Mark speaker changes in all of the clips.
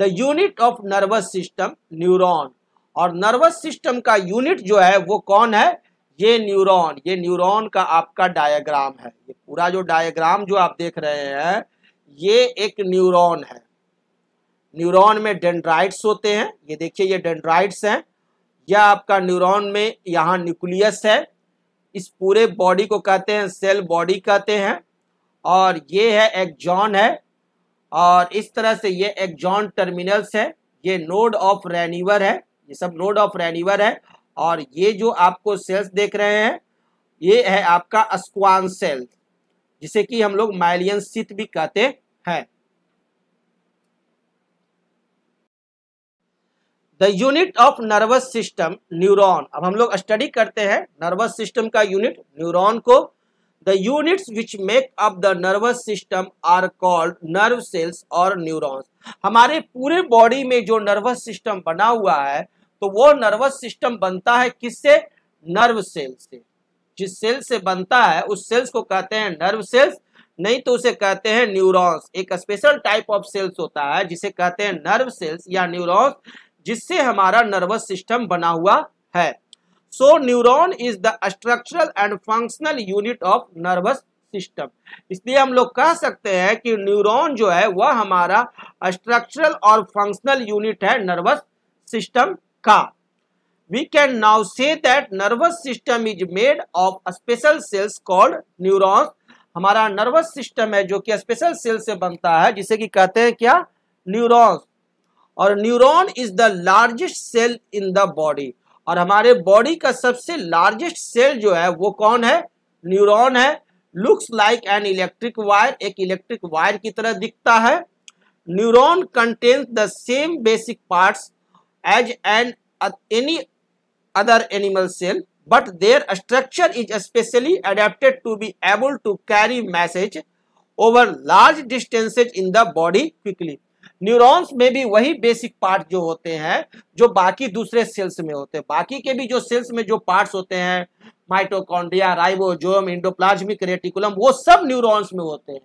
Speaker 1: The unit of nervous system neuron और nervous system का unit जो है वो कौन है ये न्यूरॉन ये न्यूरॉन का आपका डायग्राम है ये पूरा जो डायग्राम जो आप देख रहे हैं ये एक न्यूरॉन है न्यूरॉन में डेंड्राइट्स होते हैं ये देखिए ये डेंड्राइट्स हैं यह आपका न्यूरॉन में यहाँ न्यूक्लियस है इस पूरे बॉडी को कहते हैं सेल बॉडी कहते हैं और ये है एक्जॉन है और इस तरह से ये जॉन टर्मिनल्स है ये नोड ऑफ रेनिवर है ये सब नोड ऑफ रेनिवर है और ये जो आपको सेल्स देख रहे हैं ये है आपका स्क्वान सेल जिसे कि हम लोग माइलियन सित भी कहते हैं the unit of nervous system neuron अब हम लोग स्टडी करते हैं नर्वस सिस्टम का यूनिट न्यूरॉन को The units which make up the nervous system are called nerve cells or neurons. हमारे पूरे बॉडी में जो नर्वस सिस्टम बना हुआ है तो वो नर्वस सिस्टम बनता है किससे नर्व सेल से जिस सेल से बनता है उस सेल्स को कहते हैं नर्व सेल्स नहीं तो उसे कहते हैं न्यूरॉन्स एक स्पेशल टाइप ऑफ सेल्स होता है जिसे कहते हैं नर्व सेल्स या न्यूरॉन्स जिससे हमारा नर्वस सिस्टम बना हुआ है so neuron is the structural and functional unit of nervous system इसलिए हम लोग कह सकते हैं कि न्यूरोन जो है वह हमारा स्ट्रक्चरल और फंक्शनल यूनिट है नर्वस सिस्टम का we can now say that nervous system is made of special cells called neuron हमारा नर्वस सिस्टम है जो कि स्पेशल सेल से बनता है जिसे कि कहते हैं क्या न्यूरोन्स और neuron is the largest cell in the body और हमारे बॉडी का सबसे लार्जेस्ट सेल जो है वो कौन है न्यूरॉन है looks like an electric wire एक इलेक्ट्रिक वायर की तरह दिखता है neuron contains the same basic parts as an any other animal cell but their structure is specially adapted to be able to carry message over large distances in the body quickly neurons में भी वही basic part जो होते हैं जो बाकी दूसरे sales में होते हैं बाकी के भी जो सेल्स में जो पार्ट्स होते हैं माइटोकॉन्ड्रिया राइबोजोम इंडोप्लाज्मिक रेटिकुलम वो सब न्यूरॉन्स में होते हैं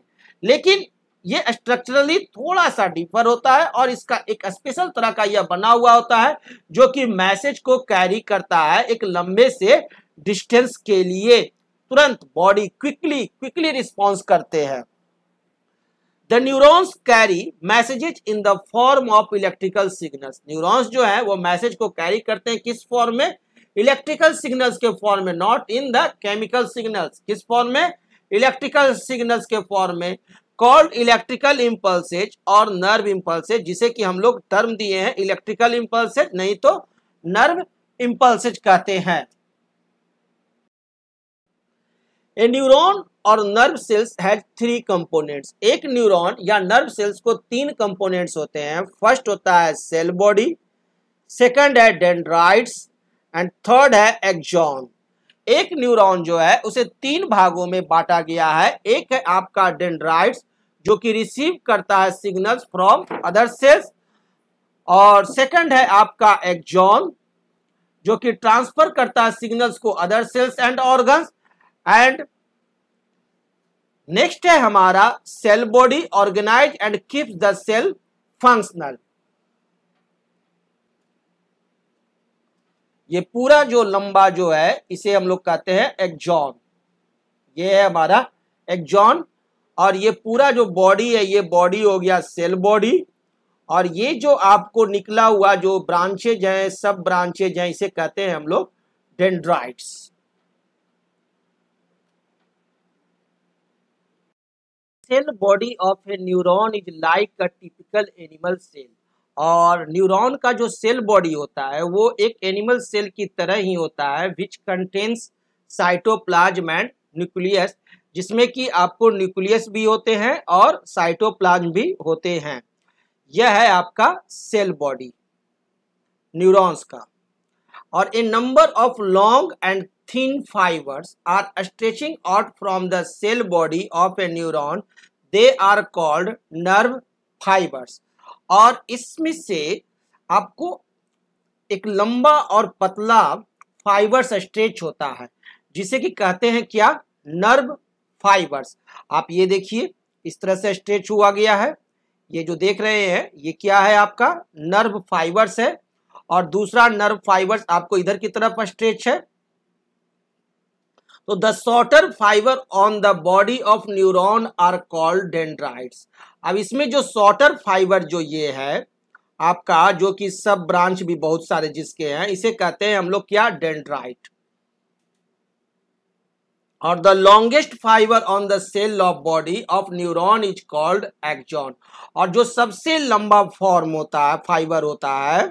Speaker 1: लेकिन ये स्ट्रक्चरली थोड़ा सा डिफर होता है और इसका एक स्पेशल तरह का यह बना हुआ होता है जो कि मैसेज को कैरी करता है एक लंबे से डिस्टेंस के लिए तुरंत बॉडी क्विकली क्विकली रिस्पॉन्स करते हैं the neurons carry messages in the form of electrical signals neurons जो है वो मैसेज को कैरी करते हैं किस फॉर्म में इलेक्ट्रिकल सिग्नल्स के फॉर्म में not in the chemical signals किस फॉर्म में इलेक्ट्रिकल सिग्नल्स के फॉर्म में कॉल्ड इलेक्ट्रिकल इम्पल्सेज और नर्व इम्पल्सेज जिसे कि हम लोग टर्म दिए हैं इलेक्ट्रिकल इम्पल्सेज नहीं तो नर्व इम्पल्सेज कहते हैं ए न्यूरोन और nerve cells has three components एक न्यूरॉन या नर्व सेल्स को तीन कंपोनेंट्स होते हैं फर्स्ट होता है सेल बॉडी सेकंड है डेंड्राइट्स एंड थर्ड है एक्जॉन एक न्यूरॉन जो है उसे तीन भागों में बांटा गया है एक है आपका डेंड्राइट्स जो कि रिसीव करता है सिग्नल्स फ्रॉम अदर सेल्स और सेकंड है आपका एक्जॉन जो कि ट्रांसफर करता है सिग्नल्स को other cells and organs and next है हमारा cell body organize and keep the cell functional ये पूरा जो लंबा जो है इसे हम लोग कहते हैं एक्जॉन ये है हमारा एक्जॉन और ये पूरा जो बॉडी है ये बॉडी हो गया सेल बॉडी और ये जो आपको निकला हुआ जो ब्रांचेज हैं सब ब्रांचेज हैं इसे कहते हैं हम लोग dendrites cell body of a neuron is like a typical animal cell और न्यूरॉन का जो सेल बॉडी होता है वो एक एनिमल सेल की तरह ही होता है which contains cytoplasm and nucleus जिसमें कि आपको न्यूक्लियस भी होते हैं और साइटोप्लाज्म भी होते हैं यह है आपका सेल बॉडी न्यूरॉन्स का और a number of long and thin fibres are stretching out from the cell body of a neuron they are called nerve fibres और इसमें से आपको एक लंबा और पतला फाइबर्स स्ट्रेच होता है जिसे कि कहते हैं क्या नर्व फाइबर्स आप ये देखिए इस तरह से स्ट्रेच हुआ गया है ये जो देख रहे हैं ये क्या है आपका नर्व फाइबर्स है और दूसरा नर्व फाइबर्स आपको इधर की तरफ स्ट्रेच है तो the shorter fibre on the body of neuron are called dendrites अब इसमें जो शॉर्टर फाइबर जो ये है आपका जो कि सब ब्रांच भी बहुत सारे जिसके हैं इसे कहते हैं हम लोग क्या डेंड्राइट और the longest fibre on the cell of body of neuron is called axon और जो सबसे लंबा फॉर्म होता है फाइबर होता है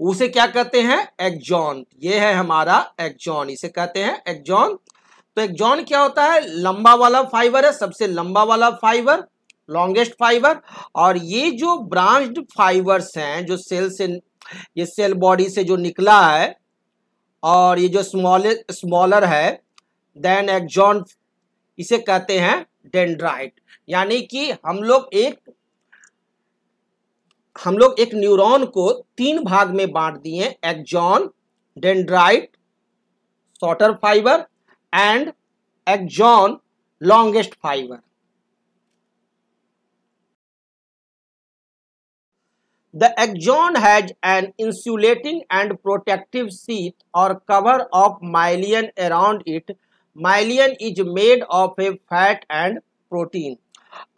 Speaker 1: उसे क्या कहते हैं एक्जॉन ये है हमारा एक्जॉन इसे कहते हैं एक्जॉन तो एक्जॉन क्या होता है लंबा वाला फाइबर है सबसे लंबा वाला फाइबर लॉन्गेस्ट फाइबर और ये जो ब्रांच्ड फाइबर्स हैं जो सेल से ये सेल बॉडी से जो निकला है और ये जो स्मॉल स्मॉलर है देन एक्जॉन इसे कहते हैं डेंड्राइट यानी कि हम लोग एक हम लोग एक न्यूरॉन को तीन भाग में बांट दिए axon dendrite shorter fibre and axon longest fibre the axon has an insulating and protective sheath और cover of myelin around it myelin is made of a fat and protein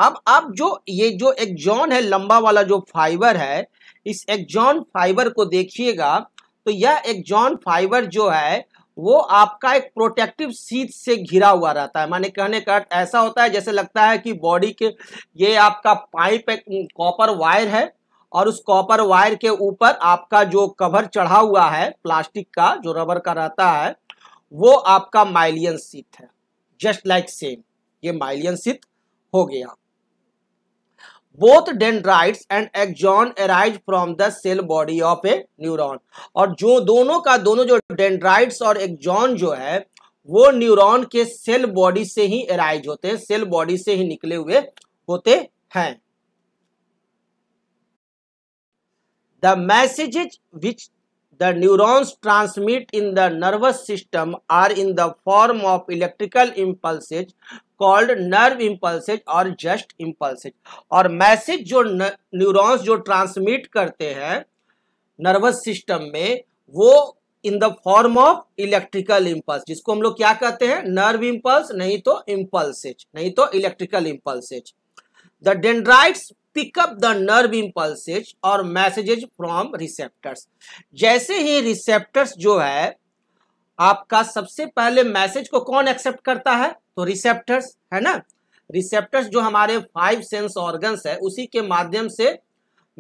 Speaker 1: अब अब जो ये जो एक्जॉन है लंबा वाला जो फाइबर है इस एक्जॉन फाइबर को देखिएगा तो यह एक्जॉन फाइबर जो है वो आपका एक प्रोटेक्टिव सीट से घिरा हुआ रहता है माने कहने का ऐसा होता है जैसे लगता है कि बॉडी के ये आपका पाइप कॉपर वायर है और उस कॉपर वायर के ऊपर आपका जो कवर चढ़ा हुआ है प्लास्टिक का जो रबर का रहता है वो आपका माइलियन सीट है जस्ट लाइक सेम ये माइलियन सीट हो गया both dendrites and axon arise from the cell body of a neuron और जो दोनों का दोनों जो डेंड्राइट्स और एक्जॉन जो है वो न्यूरॉन के सेल बॉडी से ही एराइज होते हैं सेल बॉडी से ही निकले हुए होते हैं the messages which the neurons transmit in the nervous system are in the form of electrical impulses called nerve impulses और जस्ट इम्पल्सेज और मैसेज जो न्यूरॉन्स जो ट्रांसमिट करते हैं नर्वस सिस्टम में वो in the form of electrical impulse जिसको हम लोग क्या कहते हैं नर्व इम्पल्स नहीं तो इम्पल्सेज नहीं तो electrical impulses the dendrites pickup the nerve impulses और मैसेजेज फ्रॉम रिसेप्टर्स जैसे ही रिसेप्टर्स जो है आपका सबसे पहले मैसेज को कौन एक्सेप्ट करता है तो रिसेप्टर्स है ना रिसेप्टर्स जो हमारे फाइव सेंस ऑर्गन्स है उसी के माध्यम से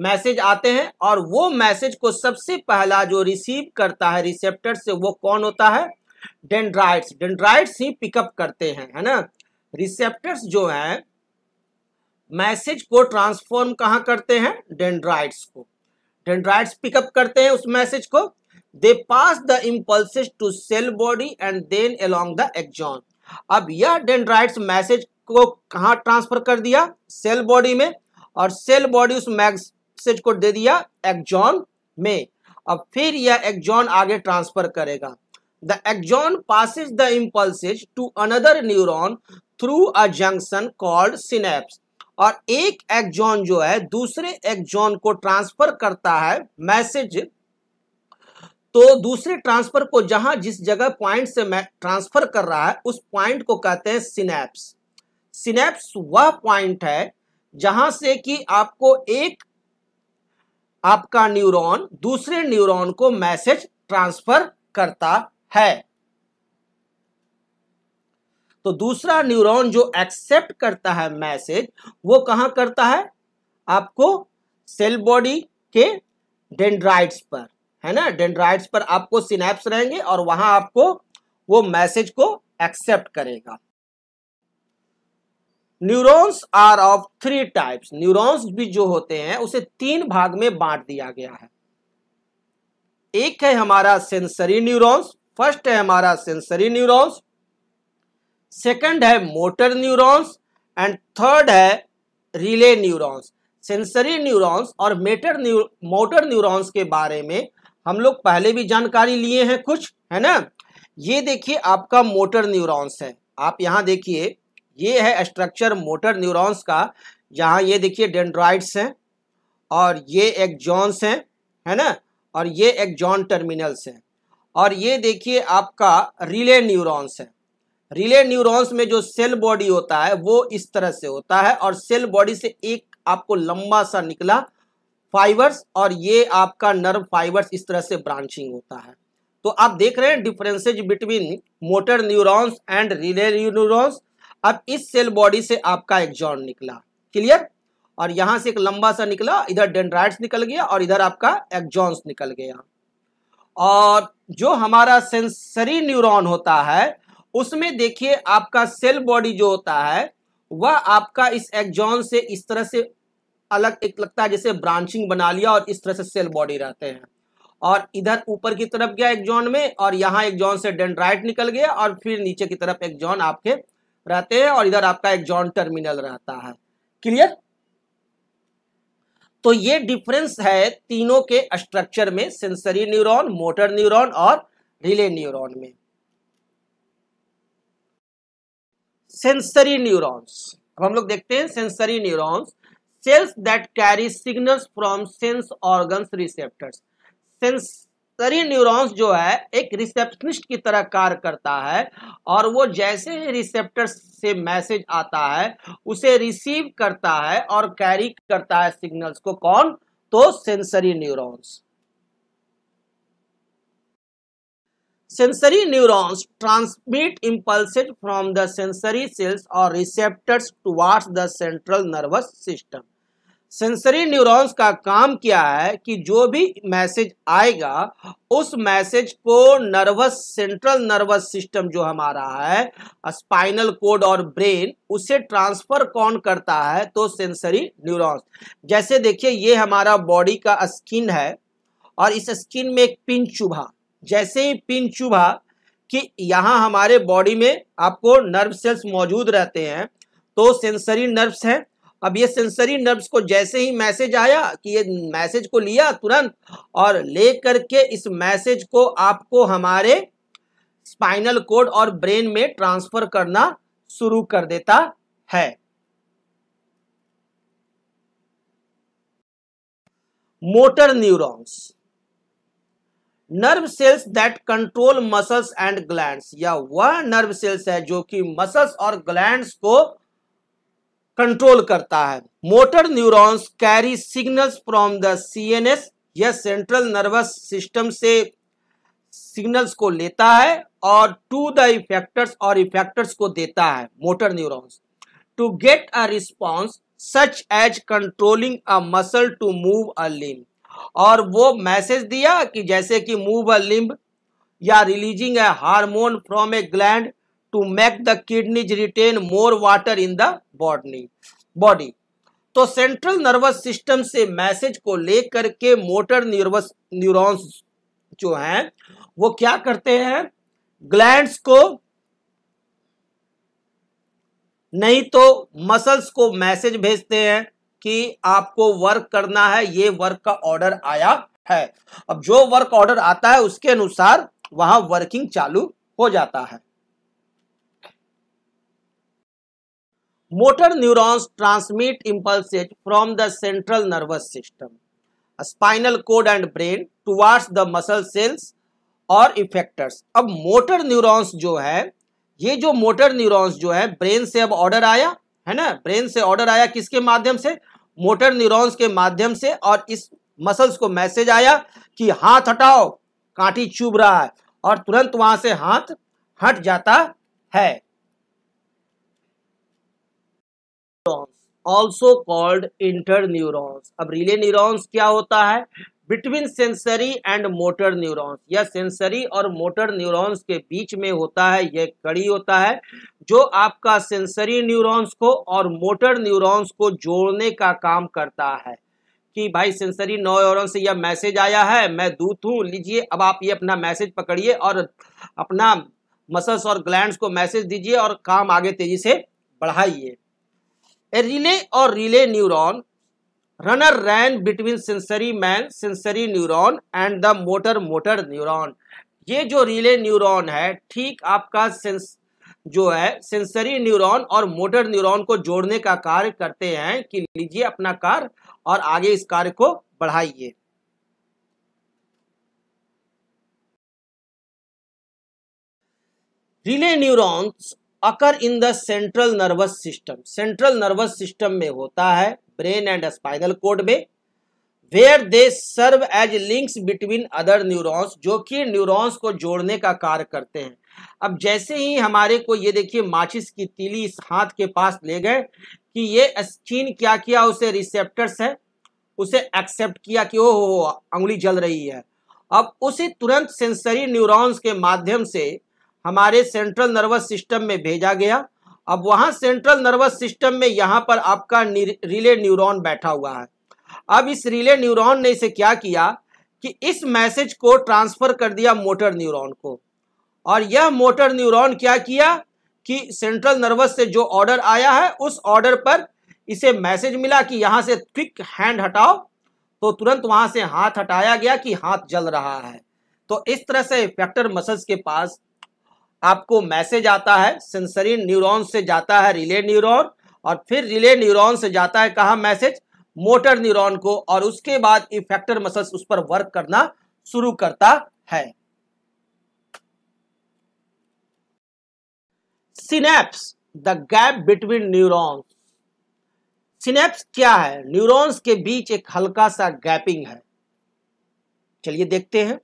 Speaker 1: मैसेज आते हैं और वो मैसेज को सबसे पहला जो रिसीव करता है रिसेप्टर से वो कौन होता है डेंड्राइट्स डेंड्राइट्स ही पिकअप करते हैं है ना रिसेप्टर्स जो हैं मैसेज को ट्रांसफॉर्म कहाँ करते हैं डेंड्राइड्स को डेंड्राइड्स पिकअप करते हैं उस मैसेज को they pass the impulse to cell body and then along the axon अब यह डेंड्राइड्स मैसेज को कहाँ ट्रांसफर कर दिया सेल बॉडी में और सेल बॉडी उस मैसेज को दे दिया एक्जॉन में अब फिर यह एक्जॉन आगे ट्रांसफर करेगा the axon passes the impulse to another neuron through a junction called synapse और एक एक्जॉन जो है दूसरे एक्जॉन को ट्रांसफर करता है मैसेज तो दूसरे ट्रांसफर को जहां जिस जगह पॉइंट से ट्रांसफर कर रहा है उस पॉइंट को कहते हैं सिनेप्स सिनेप्स वह पॉइंट है जहां से कि आपको एक आपका न्यूरॉन दूसरे न्यूरॉन को मैसेज ट्रांसफर करता है तो दूसरा न्यूरॉन जो एक्सेप्ट करता है मैसेज वो कहाँ करता है आपको सेल बॉडी के डेंड्राइड्स पर है ना डेंड्राइड्स पर आपको सिनेप्स रहेंगे और वहां आपको वो मैसेज को एक्सेप्ट करेगा neurons are of three types neurons भी जो होते हैं उसे तीन भाग में बांट दिया गया है एक है हमारा सेंसरी न्यूरॉन्स फर्स्ट है हमारा सेंसरी न्यूरॉन्स सेकंड है मोटर न्यूरॉन्स एंड थर्ड है रिले न्यूरॉन्स सेंसरी न्यूरॉन्स और मेटर न्यू मोटर न्यूरॉन्स के बारे में हम लोग पहले भी जानकारी लिए हैं कुछ है ना ये देखिए आपका मोटर न्यूरॉन्स है आप यहाँ देखिए ये है स्ट्रक्चर मोटर न्यूरॉन्स का यहाँ ये देखिए डेंड्रॉइड्स हैं और ये जॉन्स हैं है ना और ये एक्जॉन टर्मिनल्स हैं और ये देखिए आपका रिले न्यूरॉन्स है रिले न्यूरॉन्स में जो सेल बॉडी होता है वो इस तरह से होता है और सेल बॉडी से एक आपको लंबा सा निकला फाइबर्स और ये आपका नर्व फाइबर्स इस तरह से ब्रांचिंग होता है तो आप देख रहे हैं differences between motor neurons and relay neurons अब इस सेल बॉडी से आपका एक्जॉन निकला क्लियर और यहां से एक लंबा सा निकला इधर डेंड्राइट्स निकल गया और इधर आपका एक्जॉन्स निकल गया और जो हमारा सेंसरी न्यूरॉन होता है उसमें देखिए आपका सेल बॉडी जो होता है वह आपका इस एक्जॉन से इस तरह से अलग एक लगता है जैसे ब्रांचिंग बना लिया और इस तरह से सेल बॉडी रहते हैं और इधर ऊपर की तरफ गया एक्जॉन में और यहाँ एक्जॉन से डेंड्राइट निकल गया और फिर नीचे की तरफ एक्जॉन आपके रहते हैं और इधर आपका एक्जॉन टर्मिनल रहता है क्लियर तो ये डिफरेंस है तीनों के स्ट्रक्चर में सेंसरी न्यूरॉन मोटर न्यूरॉन और रिले न्यूरॉन में सेंसरी न्यूरॉन्स अब हम लोग देखते हैं sensory neurons cells that carry signals from sense organs receptors sensory neurons जो है एक रिसेप्शनिस्ट की तरह कार्य करता है और वो जैसे ही रिसेप्टर से मैसेज आता है उसे रिसीव करता है और कैरी करता है सिग्नल्स को कौन तो sensory neurons sensory neurons transmit impulse from the sensory cells और receptors towards the central nervous system sensory neurons का काम क्या है कि जो भी मैसेज आएगा उस मैसेज को नर्वस सेंट्रल नर्वस सिस्टम जो हमारा है स्पाइनल कोड और ब्रेन उसे ट्रांसफर कौन करता है तो सेंसरी न्यूरॉन्स जैसे देखिए ये हमारा बॉडी का स्किन है और इस स्किन में एक पिन चुभा जैसे ही पिन चुभा कि यहाँ हमारे बॉडी में आपको नर्व सेल्स मौजूद रहते हैं तो सेंसरी नर्व्स हैं अब ये सेंसरी नर्व्स को जैसे ही मैसेज आया कि ये मैसेज को लिया तुरंत और ले करके इस मैसेज को आपको हमारे स्पाइनल कोड और ब्रेन में ट्रांसफर करना शुरू कर देता है motor neurons nerve cells that control muscles and glands या वह नर्व सेल्स है जो कि मसल्स और ग्लैंड्स को कंट्रोल करता है motor neurons carry signals from the CNS यह सेंट्रल नर्वस सिस्टम से सिग्नल्स को लेता है और टू द इफेक्टर्स और इफेक्टर्स को देता है motor neurons to get a response such as controlling a muscle to move a limb और वो मैसेज दिया कि जैसे कि मूव अ लिम्ब या releasing a hormone from a gland to make the kidneys retain more water in the body body तो central nervous system से message को लेकर के मोटर न्यूरवस न्यूरॉन्स जो हैं वो क्या करते हैं ग्लैंड्स को नहीं तो मसल्स को मैसेज भेजते हैं कि आपको वर्क करना है ये वर्क का ऑर्डर आया है अब जो वर्क ऑर्डर आता है उसके अनुसार वहां वर्किंग चालू हो जाता है motor neurons transmit impulses from the central nervous system spinal cord and brain towards the muscle cells और इफेक्टर्स अब मोटर न्यूरॉन्स जो है ये जो मोटर न्यूरॉन्स जो है ब्रेन से अब ऑर्डर आया है ना ब्रेन से ऑर्डर आया किसके माध्यम से मोटर न्यूरॉन्स के माध्यम से और इस मसल्स को मैसेज आया कि हाथ हटाओ कांटी चुभ रहा है और तुरंत वहां से हाथ हट जाता है ऑल्सो कॉल्ड इंटर न्यूरॉन्स अब रिले न्यूरॉन्स क्या होता है between sensory and motor neurons या सेंसरी और मोटर न्यूरॉन्स के बीच में होता है यह कड़ी होता है जो आपका सेंसरी न्यूरॉन्स को और मोटर न्यूरॉन्स को जोड़ने का काम करता है कि भाई सेंसरी न्यूरॉन से यह मैसेज आया है मैं दूत हूँ लीजिए अब आप ये अपना मैसेज पकड़िए और अपना मसल्स और ग्लैंड को मैसेज दीजिए और काम आगे तेजी से बढ़ाइए रिले और relay neuron runner ran between sensory man sensory neuron and the motor motor neuron ये जो रिले न्यूरॉन है ठीक आपका सेंस जो है सेंसरी न्यूरॉन और मोटर न्यूरॉन को जोड़ने का कार्य करते हैं कि लीजिए अपना कार्य और आगे इस कार्य को बढ़ाइए relay neurons occur in the central nervous system central nervous system में होता है ब्रेन एंड स्पाइनल कोड में where they serve as links between other neurons जो कि न्यूरॉन्स को जोड़ने का कार्य करते हैं अब जैसे ही हमारे को ये देखिए माचिस की तीली इस हाथ के पास ले गए कि ये स्किन क्या किया उसे रिसेप्टर्स है उसे एक्सेप्ट किया कि ओ हो अंगुली जल रही है अब उसे तुरंत सेंसरी न्यूरॉन्स के माध्यम से हमारे सेंट्रल नर्वस सिस्टम में भेजा गया अब वहां सेंट्रल नर्वस सिस्टम में यहाँ पर आपका रिले न्यूरॉन बैठा हुआ है अब इस रिले न्यूरॉन ने इसे क्या किया कि इस मैसेज को ट्रांसफर कर दिया मोटर न्यूरॉन को और यह मोटर न्यूरॉन क्या किया कि सेंट्रल नर्वस से जो ऑर्डर आया है उस ऑर्डर पर इसे मैसेज मिला कि यहाँ से क्विक हैंड हटाओ तो तुरंत वहां से हाथ हटाया गया कि हाथ जल रहा है तो इस तरह से फैक्टर मसल्स के पास आपको मैसेज आता है सेंसरी न्यूरॉन से जाता है रिले न्यूरॉन और फिर रिले न्यूरॉन से जाता है कहा मैसेज मोटर न्यूरॉन को और उसके बाद इफेक्टर मसल्स उस पर वर्क करना शुरू करता है synapse the gap between neurons synapse क्या है न्यूरॉन्स के बीच एक हल्का सा गैपिंग है चलिए देखते हैं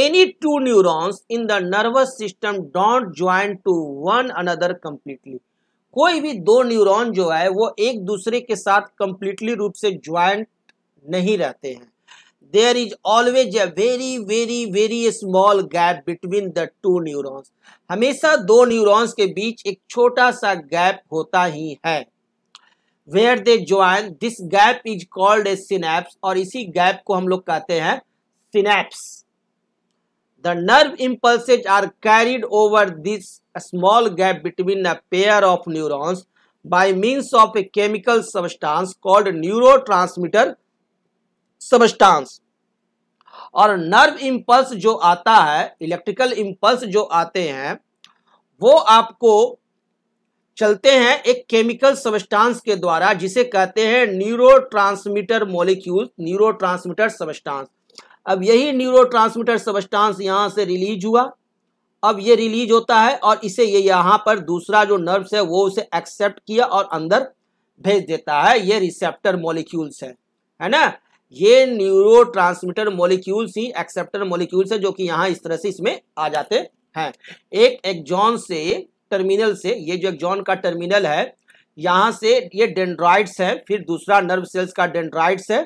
Speaker 1: any two neurons in the nervous system don't join to one another completely कोई भी दो न्यूरॉन जो है वो एक दूसरे के साथ कंप्लीटली रूप से ज्वाइंट नहीं रहते हैं there is always a very very very small gap between the two neurons हमेशा दो न्यूरॉन्स के बीच एक छोटा सा गैप होता ही है where they join this gap is called a synapse और इसी गैप को हम लोग कहते हैं synapse The nerve impulses are carried over this small gap between a pair of neurons by means of a chemical substance called neurotransmitter substance. और nerve impulse जो आता है इलेक्ट्रिकल इम्पल्स जो आते हैं वो आपको चलते हैं एक केमिकल सबस्टांस के द्वारा जिसे कहते हैं neurotransmitter molecule neurotransmitter substance अब यही न्यूरो ट्रांसमीटर सबस्टांस यहाँ से रिलीज हुआ अब ये रिलीज होता है और इसे ये यहाँ पर दूसरा जो नर्व्स है वो उसे एक्सेप्ट किया और अंदर भेज देता है ये रिसेप्टर मोलिक्यूल्स है है ना ये न्यूरो ट्रांसमीटर मोलिक्यूल्स ही एक्सेप्टर मोलिक्यूल्स है जो कि यहाँ इस तरह से इसमें आ जाते हैं एक एक्जॉन से टर्मिनल से ये जो एक्जॉन का टर्मिनल है यहाँ से ये डेंड्राइड्स है फिर दूसरा नर्व सेल्स का डेंड्राइड्स है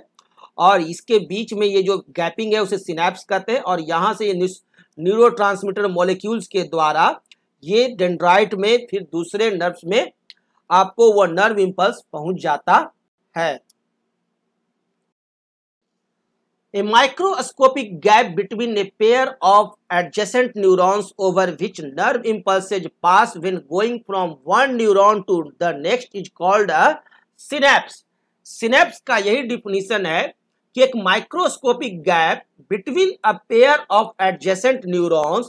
Speaker 1: और इसके बीच में ये जो गैपिंग है उसे सिनेप्स कहते हैं और यहाँ से ये न्यूरो ट्रांसमीटर मोलिक्यूल्स के द्वारा ये डेंड्राइट में फिर दूसरे नर्व्स में आपको वो नर्व इम्पल्स पहुंच जाता है a microscopic gap between a pair of adjacent neurons over which nerve impulses pass when going from one neuron to the next is called a synapse synapse का यही डिफिनीशन है कि एक microscopic gap between a pair of adjacent neurons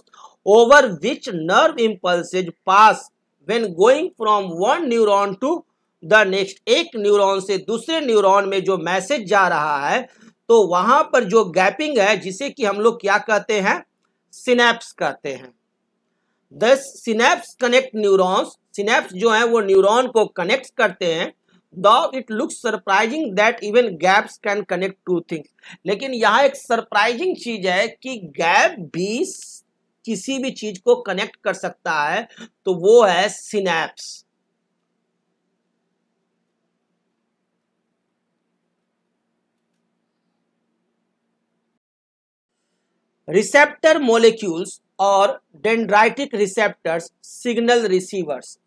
Speaker 1: over which nerve impulses pass when going from one neuron to the next एक neuron से दूसरे neuron में जो मैसेज जा रहा है तो वहां पर जो गैपिंग है जिसे कि हम लोग क्या कहते हैं सिनेप्स कहते हैं दस सिनेप्स कनेक्ट न्यूरॉन्स सिनेप्स जो है वो न्यूरॉन को कनेक्ट करते हैं though it looks surprising that even gaps can connect two things लेकिन यहाँ एक सरप्राइजिंग चीज है कि गैप भी किसी भी चीज को कनेक्ट कर सकता है तो वो है सिनेप्स रिसेप्टर मोलिक्यूल्स और डेंड्राइटिक रिसेप्टर्स सिग्नल रिसीवर्स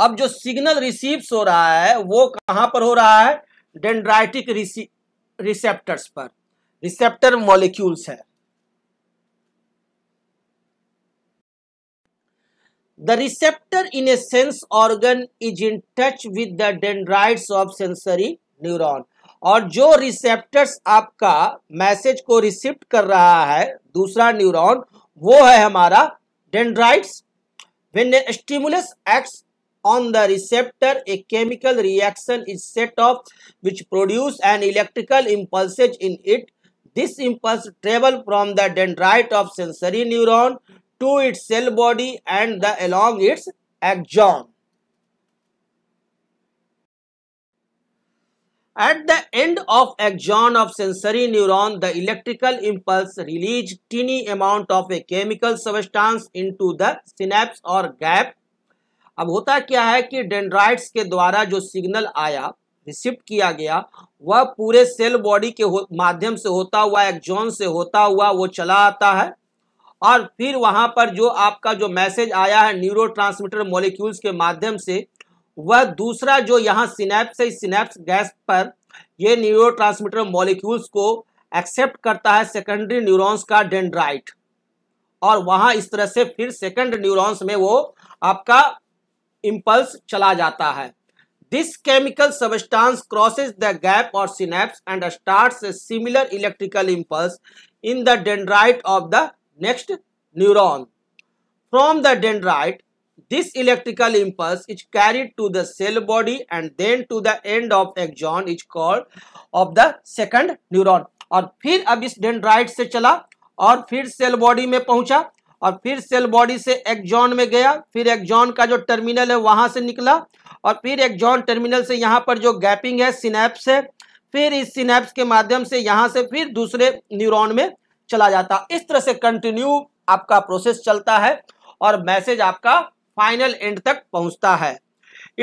Speaker 1: अब जो सिग्नल रिसीव्स हो रहा है वो कहां पर हो रहा है डेंड्राइटिक रिसेप्टर्स पर रिसेप्टर मॉलिक्यूल्स है the receptor in a sense organ is in touch with the dendrites of sensory neuron और जो रिसेप्टर्स आपका मैसेज को रिसीव कर रहा है दूसरा न्यूरॉन वो है हमारा dendrites when stimulus acts on the receptor a chemical reaction is set off which produce an electrical impulse in it this impulse travel from the dendrite of sensory neuron to its cell body and the along its axon At the end of axon of sensory neuron, the electrical impulse release tiny amount of a chemical substance into the synapse or gap अब होता क्या है कि dendrites के द्वारा जो signal आया receipt किया गया वह पूरे सेल बॉडी के माध्यम से होता हुआ एक्जोन से होता हुआ वो चला आता है और फिर वहाँ पर जो आपका जो मैसेज आया है न्यूरो मॉलिक्यूल्स के माध्यम से वह दूसरा जो यहाँ सिनेप्स है सिनेप्स गैस पर यह न्यूरो मॉलिक्यूल्स को एक्सेप्ट करता है सेकेंडरी न्यूरॉन्स का डेंड्राइट और वहाँ इस तरह से फिर सेकेंड न्यूरॉन्स में वो आपका इम्पल्स चला जाता है this chemical substance crosses the gap और synapse and start similar electrical impulse in the dendrite of the next neuron from the dendrite this electrical impulse is carried to the cell body and then to the end of axon is called of the second neuron और फिर अब इस dendrite से चला और फिर cell body में पहुंचा और फिर सेल बॉडी से एक्जॉन में गया फिर एक्जॉन का जो टर्मिनल है वहां से निकला और फिर एक्जॉन टर्मिनल से यहाँ पर जो गैपिंग है सिनेप्स है फिर इस सिनेप्स के माध्यम से यहाँ से फिर दूसरे न्यूरॉन में चला जाता इस तरह से कंटिन्यू आपका प्रोसेस चलता है और मैसेज आपका फाइनल एंड तक पहुंचता है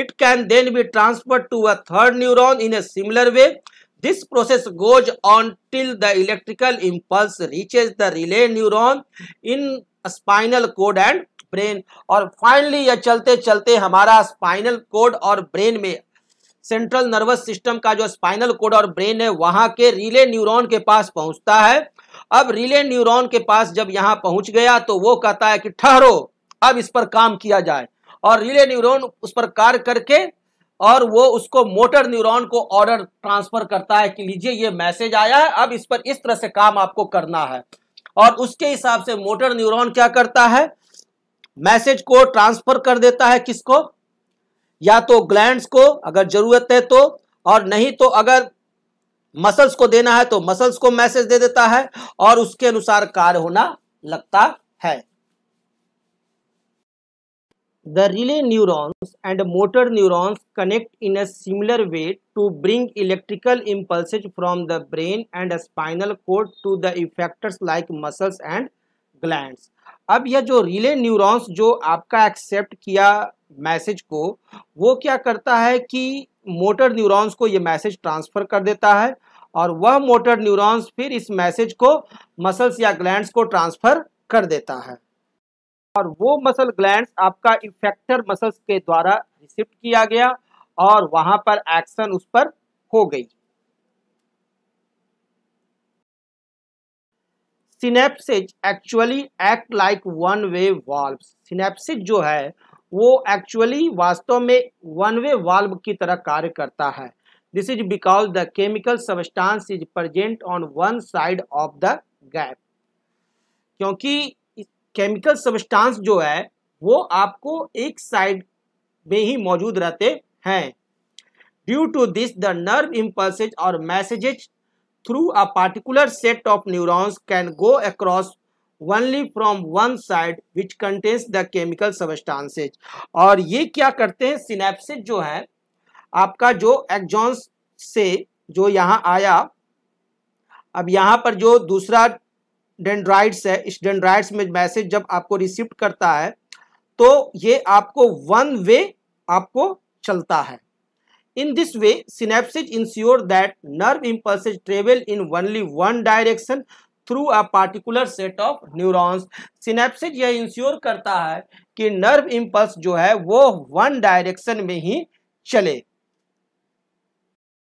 Speaker 1: it can then be transfer to a third neuron in a similar way this process goes on till the electrical impulse reaches the relay neuron in spinal cord and brain और finally यह चलते चलते हमारा spinal cord और brain में central nervous system का जो spinal cord और ब्रेन है वहां के रिले न्यूरॉन के पास पहुंचता है अब रिले न्यूरॉन के पास जब यहां पहुंच गया तो वो कहता है कि ठहरो अब इस पर काम किया जाए और रिले न्यूरॉन उस पर कार्य करके और वो उसको मोटर न्यूरॉन को ऑर्डर ट्रांसफर करता है कि लीजिए ये मैसेज आया है अब इस पर इस तरह से काम आपको करना है और उसके हिसाब से मोटर न्यूरॉन क्या करता है मैसेज को ट्रांसफर कर देता है किसको या तो ग्लैंड्स को अगर जरूरत है तो और नहीं तो अगर मसल्स को देना है तो मसल्स को मैसेज दे देता है और उसके अनुसार कार्य होना लगता है the relay neurons and motor neurons connect in a similar way to bring electrical impulse from the brain and spinal cord to the effectors like muscles and gland अब यह जो रिले न्यूरॉन्स जो आपका एक्सेप्ट किया message को वो क्या करता है कि मोटर न्यूरॉन्स को यह मैसेज ट्रांसफ़र कर देता है और वह मोटर न्यूरॉन्स फिर इस मैसेज को मसल्स या ग्लैंड को ट्रांसफ़र कर देता है और वो मसल ग्लैंड आपका इफेक्टर मसल्स के द्वारा रिसिप्ट किया गया और वहां पर एक्शन उस पर हो गई synapses actually act like one way valve synapses जो है वो एक्चुअली वास्तव में वन वे वाल्व की तरह कार्य करता है this is because the chemical substance is present on one side of the gap क्योंकि केमिकल सबस्टांस जो है वो आपको एक साइड में ही मौजूद रहते हैं due to this the nerve impulses और messages through a particular set of neurons can go across only from one side which contains the chemical substances और ये क्या करते हैं सिनेप्सिस जो है आपका जो एक्जॉन्स से जो यहाँ आया अब यहाँ पर जो दूसरा डेंड्राइड्स है इस डेंड्राइड्स में मैसेज जब आपको रिसिप्ट करता है तो ये आपको वन वे आपको चलता है in this way synapses ensure that nerve impulse travel in only one direction through a particular set of neurons synapses यह इंश्योर करता है कि नर्व इम्पल्स जो है वो वन डायरेक्शन में ही चले